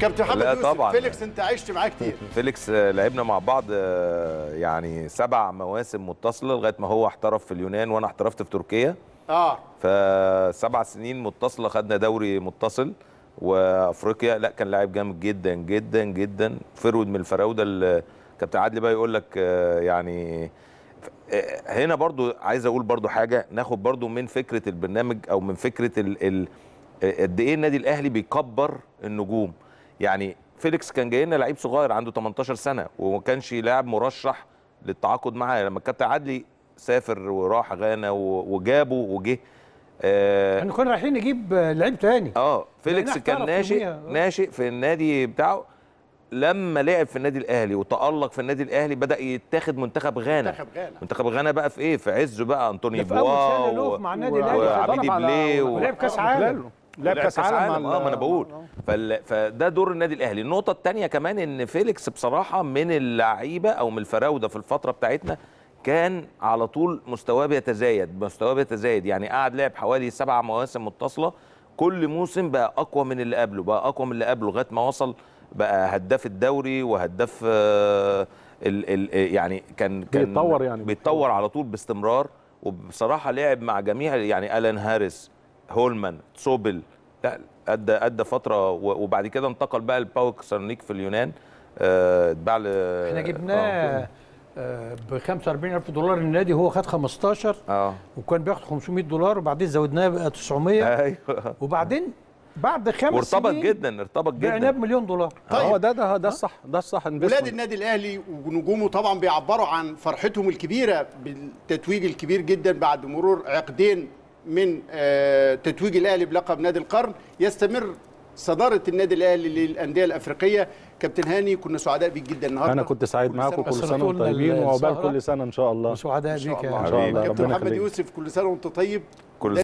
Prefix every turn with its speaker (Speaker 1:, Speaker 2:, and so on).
Speaker 1: كابتن محمد يوسف طبعا فيليكس انت عشت معاه كتير فيليكس آه، لعبنا مع بعض آه، يعني سبع مواسم متصله لغايه ما هو احترف في اليونان وانا احترفت في تركيا اه فسبع سنين متصله خدنا دوري متصل وافريقيا لا كان لاعب جامد جدا جدا جدا فرود من الفراوده كابتن عادل بقى يقول لك آه، يعني هنا برضو عايز اقول برضو حاجه ناخد برضو من فكره البرنامج او من فكره قد ايه النادي الاهلي بيكبر النجوم يعني فيليكس كان جاي لنا لعيب صغير عنده 18 سنه وما كانش لاعب مرشح للتعاقد معاه يعني لما كابتن عدلي سافر وراح غانا وجابه وجه آه كنا رايحين نجيب لعيب تاني اه فيليكس كان ناشئ آه. ناشئ في النادي بتاعه لما لعب في النادي الاهلي وتالق في النادي الاهلي بدا يتاخد منتخب غانا منتخب غانا منتخب غانا بقى في ايه في عزه بقى انطوني بوا في اول سنه له مع النادي الاهلي وعبيدي بليه ولعب كاس آه، عالم لا كاس عالم اه ما انا بقول فده دور النادي الاهلي النقطه الثانيه كمان ان فيليكس بصراحه من اللعيبه او من الفراوده في الفتره بتاعتنا كان على طول مستواه بيتزايد مستواه بيتزايد يعني قعد لعب حوالي سبع مواسم متصله كل موسم بقى اقوى من اللي قبله بقى اقوى من اللي قبله لغايه ما وصل بقى هداف الدوري وهداف الـ آه، الـ يعني كان كان بيتطور يعني بيتطور على طول باستمرار وبصراحه لعب مع جميع يعني الان هاريس هولمان تسوبل لا ادى ادى فتره وبعد كده انتقل بقى لباوك سيرونيك في اليونان آه، اتباع ل احنا جبناه آه، آه، ب 45000 دولار النادي هو خد 15 اه وكان بياخد 500 دولار وبعدين زودناه بقى 900 ايوه وبعدين بعد خمس وارتبط جدا ارتبط جدا بعناه بمليون دولار طيب هو ده ده ده الصح ده الصح ولاد النادي الاهلي ونجومه طبعا بيعبروا عن فرحتهم الكبيره بالتتويج الكبير جدا بعد مرور عقدين من آه، تتويج الاهلي بلقب نادي القرن يستمر صداره النادي الاهلي للانديه الافريقيه كابتن هاني كنا سعداء بيك جدا النهارده انا كنت سعيد معاكم كل سنه وانتم طيبين وعقبال كل سنه ان شاء الله وسعداء بيك ان شاء الله كابتن محمد يوسف كل سنه وانت طيب كل